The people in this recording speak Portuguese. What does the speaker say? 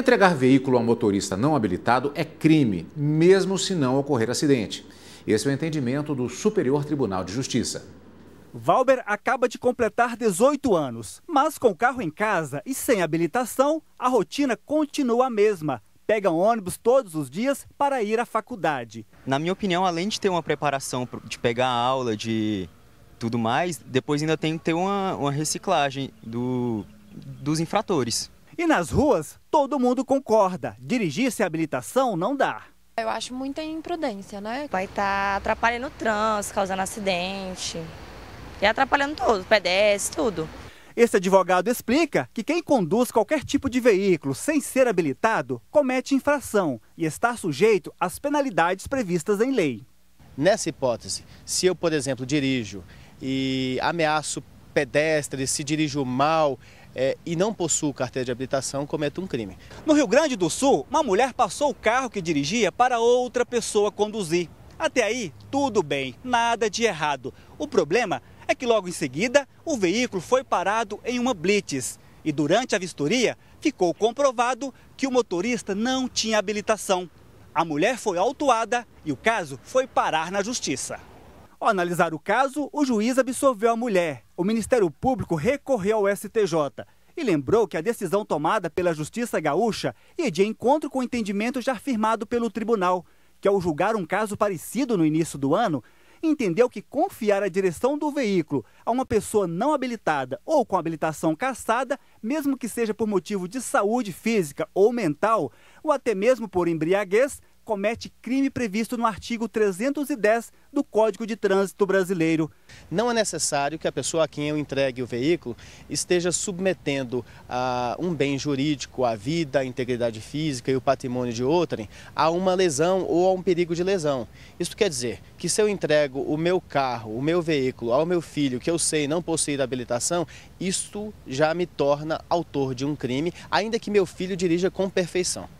Entregar veículo a motorista não habilitado é crime, mesmo se não ocorrer acidente. Esse é o entendimento do Superior Tribunal de Justiça. Valber acaba de completar 18 anos, mas com carro em casa e sem habilitação, a rotina continua a mesma. Pega um ônibus todos os dias para ir à faculdade. Na minha opinião, além de ter uma preparação de pegar aula, de tudo mais, depois ainda tem que ter uma, uma reciclagem do, dos infratores. E nas ruas, todo mundo concorda: dirigir sem habilitação não dá. Eu acho muita imprudência, né? Vai estar tá atrapalhando o trânsito, causando acidente. E atrapalhando todo, pedestre, tudo. Esse advogado explica que quem conduz qualquer tipo de veículo sem ser habilitado comete infração e está sujeito às penalidades previstas em lei. Nessa hipótese, se eu, por exemplo, dirijo e ameaço pedestres, se dirijo mal, é, e não possua carteira de habilitação, cometa um crime. No Rio Grande do Sul, uma mulher passou o carro que dirigia para outra pessoa conduzir. Até aí, tudo bem, nada de errado. O problema é que logo em seguida, o veículo foi parado em uma blitz. E durante a vistoria, ficou comprovado que o motorista não tinha habilitação. A mulher foi autuada e o caso foi parar na justiça. Ao analisar o caso, o juiz absolveu a mulher. O Ministério Público recorreu ao STJ e lembrou que a decisão tomada pela Justiça Gaúcha ia é de encontro com o entendimento já firmado pelo tribunal, que ao julgar um caso parecido no início do ano, entendeu que confiar a direção do veículo a uma pessoa não habilitada ou com habilitação cassada, mesmo que seja por motivo de saúde física ou mental, ou até mesmo por embriaguez, comete crime previsto no artigo 310 do Código de Trânsito Brasileiro. Não é necessário que a pessoa a quem eu entregue o veículo esteja submetendo a um bem jurídico, a vida, a integridade física e o patrimônio de outrem, a uma lesão ou a um perigo de lesão. Isso quer dizer que se eu entrego o meu carro, o meu veículo ao meu filho, que eu sei não possuir habilitação, isto já me torna autor de um crime, ainda que meu filho dirija com perfeição.